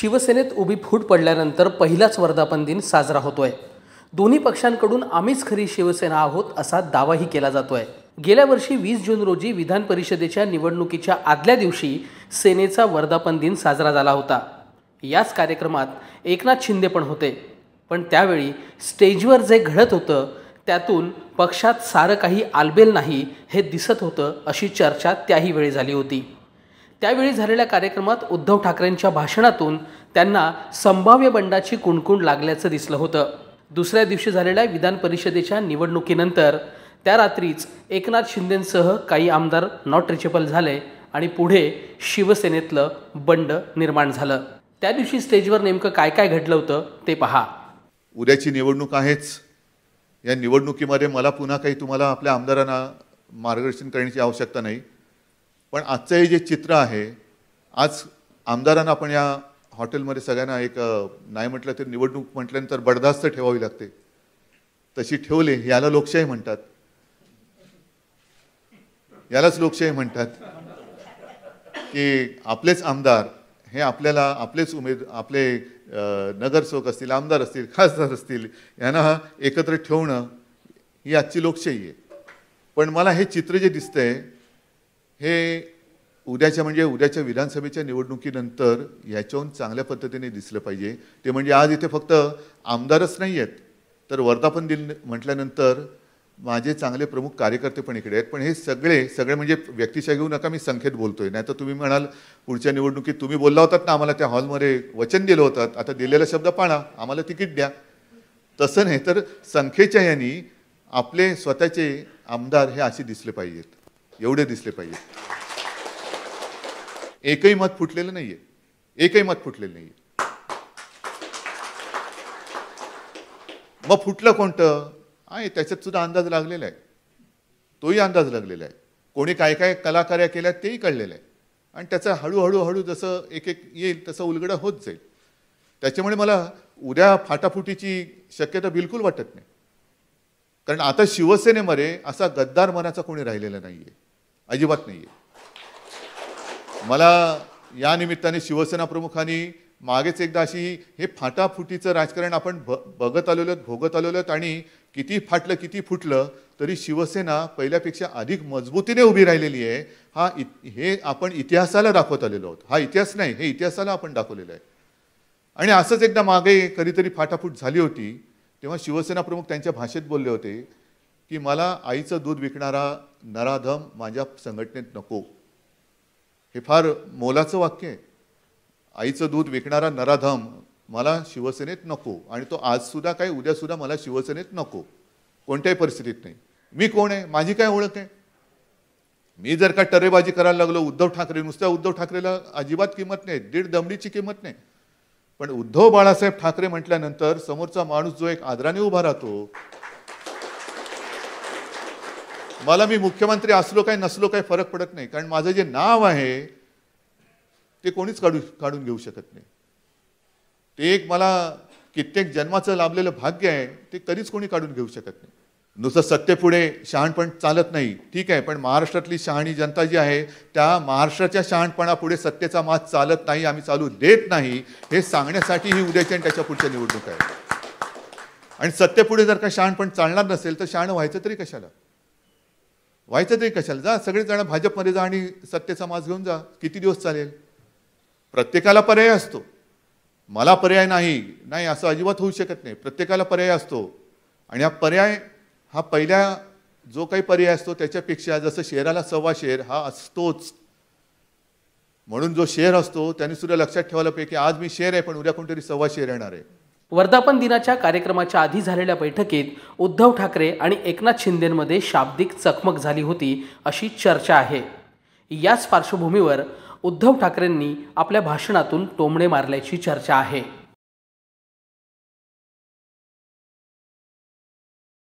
शिवसेनेत उभी फूट पडल्यानंतर पहिलाच वर्धापन दिन साजरा होतोय दोन्ही पक्षांकडून आम्हीच खरी शिवसेना आहोत असा दावाही केला जातोय गेल्या वर्षी वीस जून रोजी विधान परिषदेच्या निवडणुकीच्या आदल्या दिवशी सेनेचा वर्धापन दिन साजरा झाला होता याच कार्यक्रमात एकनाथ शिंदे पण होते पण त्यावेळी स्टेजवर जे घडत होतं त्यातून पक्षात सारं काही आलबेल नाही हे दिसत होतं अशी चर्चा त्याही वेळी झाली होती त्यावेळी झालेल्या कार्यक्रमात उद्धव ठाकरेंच्या भाषणातून त्यांना संभाव्य बंडाची कुणकुण लागल्याचं दिसलं होतं दुसऱ्या दिवशी झालेल्या विधान परिषदेच्या निवडणुकीनंतर त्या रात्रीच एकनाथ शिंदेंसह काही आमदार नॉट रिचेबल झाले आणि पुढे शिवसेनेतलं बंड निर्माण झालं त्या दिवशी स्टेजवर नेमकं काय काय घडलं होतं ते पहा उद्याची निवडणूक आहेच या निवडणुकीमध्ये मला पुन्हा काही तुम्हाला आपल्या आमदारांना मार्गदर्शन करण्याची आवश्यकता नाही पण आजचं हे जे चित्र आहे आज आमदारांना आपण या हॉटेलमध्ये सगळ्यांना एक नाही म्हटलं तर निवडणूक म्हटल्यानंतर बडदास्त ठेवावी लागते तशी ठेवले याला लोकशाही म्हणतात यालाच लोकशाही म्हणतात की आपलेच आमदार हे आपल्याला आपलेच उमेद आपले नगरसेवक असतील आमदार असतील खासदार असतील यांना एकत्र ठेवणं ही आजची लोकशाही आहे पण मला हे चित्र जे दिसतंय हे उद्याच्या म्हणजे उद्याच्या विधानसभेच्या निवडणुकीनंतर ह्याच्याहून चांगल्या पद्धतीने दिसलं पाहिजे ते म्हणजे आज इथे फक्त आमदारच नाही आहेत तर वर्धापन दिन म्हटल्यानंतर माझे चांगले प्रमुख कार्यकर्ते पण इकडे आहेत पण हे सगळे सगळे म्हणजे व्यक्तिशा घेऊ नका मी संख्येत बोलतोय नाही तर तुम्ही म्हणाल पुढच्या निवडणुकीत तुम्ही बोलला होतात ना आम्हाला त्या हॉलमध्ये वचन दिलं होतात आता दिलेला शब्द पाळा आम्हाला तिकीट द्या तसं नाही तर संख्येच्या यांनी आपले स्वतःचे आमदार हे असे दिसले पाहिजेत एवढे दिसले पाहिजे एकही मत फुटलेलं नाहीये एकही मत फुटलेलं नाहीये मग फुटलं कोणतं आहे त्याच्यात सुद्धा अंदाज लागलेला आहे तोही अंदाज लागलेला आहे कोणी काय काय कलाकार्या केल्या तेही कळलेलं आहे आणि त्याचं हळूहळू हळू जसं एक एक येईल तसं उलगड होत जाईल त्याच्यामुळे मला उद्या फाटाफुटीची शक्यता बिलकुल वाटत नाही कारण आता शिवसेनेमध्ये असा गद्दार मनाचा कोणी राहिलेला नाहीये अजिबात नाही आहे मला या निमित्ताने शिवसेना प्रमुखांनी मागेच एकदा अशी हे फाटाफुटीचं राजकारण आपण भ बघत आलेलो भोगत आलेलो आणि किती फाटलं किती फुटलं तरी शिवसेना पहिल्यापेक्षा अधिक मजबूतीने उभी राहिलेली आहे हा इत हे आपण इतिहासाला दाखवत आलेलो आहोत हा इतिहास नाही हे इतिहासाला आपण दाखवलेलं आहे आणि असंच एकदा मागे कधीतरी फाटाफूट झाली होती तेव्हा शिवसेना प्रमुख त्यांच्या भाषेत बोलले होते की मला आईचं दूध विकणारा नराधम माझ्या संघटनेत नको हे फार मोलाचं वाक्य आहे आईचं दूध विकणारा नराधम मला शिवसेनेत नको आणि तो आजसुद्धा काय उद्यासुद्धा मला शिवसेनेत नको कोणत्याही परिस्थितीत नाही मी कोण आहे माझी काय ओळख आहे मी जर का टरेबाजी करायला लागलो उद्धव ठाकरे नुसत्या उद्धव ठाकरेला अजिबात किंमत नाही दीड दमडीची किंमत नाही पण उद्धव बाळासाहेब ठाकरे म्हटल्यानंतर समोरचा माणूस जो एक आदराने उभा राहतो मला मी मुख्यमंत्री असलो काय नसलो काय फरक पडत नाही कारण माझं जे नाव आहे ते कोणीच काढू काढून घेऊ शकत नाही ते एक मला कित्येक जन्माचं लाभलेलं भाग्य आहे ते कधीच कोणी काढून घेऊ शकत नाही नुसतं सत्तेपुढे शहाणपण चालत नाही ठीक आहे पण महाराष्ट्रातली शहाणी जनता जी आहे त्या महाराष्ट्राच्या शहाणपणापुढे सत्तेचा मात चालत नाही आम्ही चालू देत नाही हे सांगण्यासाठी ही उद्याची आणि त्याच्या पुढच्या निवडणूक आहे आणि सत्तेपुढे जर का शहाणपण चालणार नसेल तर शहाण व्हायचं तरी कशाला व्हायचं तरी कशाला जा सगळेजण भाजपमध्ये जा आणि सत्य समाज घेऊन जा किती दिवस चालेल प्रत्येकाला पर्याय असतो मला पर्याय नाही नाही असं अजिबात होऊ शकत नाही प्रत्येकाला पर्याय असतो आणि हा पर्याय हा पहिल्या जो काही पर्याय असतो त्याच्यापेक्षा जसं शेराला सव्वा शेर हा असतोच म्हणून जो शेर असतो त्याने सुद्धा लक्षात ठेवायला पाहिजे की आज मी शेर आहे पण उद्या कोणतरी सव्वा शेर येणार आहे वर्धापन दिनाच्या कार्यक्रमाच्या आधी झालेल्या बैठकीत उद्धव ठाकरे आणि एकनाथ शिंदेमध्ये शाब्दिक चकमक झाली होती अशी चर्चा आहे याच पार्श्वभूमीवर उद्धव ठाकरेंनी आपल्या भाषणातून टोमणे मारल्याची चर्चा आहे